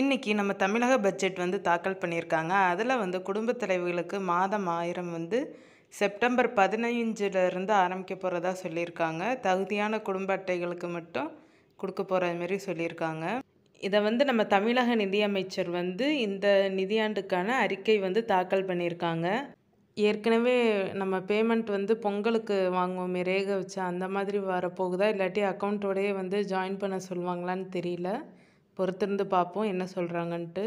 இன்றைக்கி நம்ம தமிழக பட்ஜெட் வந்து தாக்கல் பண்ணியிருக்காங்க அதில் வந்து குடும்பத் தலைவர்களுக்கு மாதம் ஆயிரம் வந்து செப்டம்பர் பதினைஞ்சிலருந்து ஆரம்பிக்க போகிறதா சொல்லியிருக்காங்க தகுதியான குடும்ப அட்டைகளுக்கு மட்டும் கொடுக்க போகிற மாரி சொல்லியிருக்காங்க இதை வந்து நம்ம தமிழக நிதியமைச்சர் வந்து இந்த நிதியாண்டுக்கான அறிக்கை வந்து தாக்கல் பண்ணியிருக்காங்க ஏற்கனவே நம்ம பேமெண்ட் வந்து பொங்கலுக்கு வாங்குவோம் ரேக வச்சா அந்த மாதிரி வரப்போகுதா இல்லாட்டி அக்கௌண்ட்டோடையே வந்து ஜாயின் பண்ண சொல்லுவாங்களான்னு தெரியல பொறுத்திருந்து பார்ப்போம் என்ன சொல்கிறாங்கன்ட்டு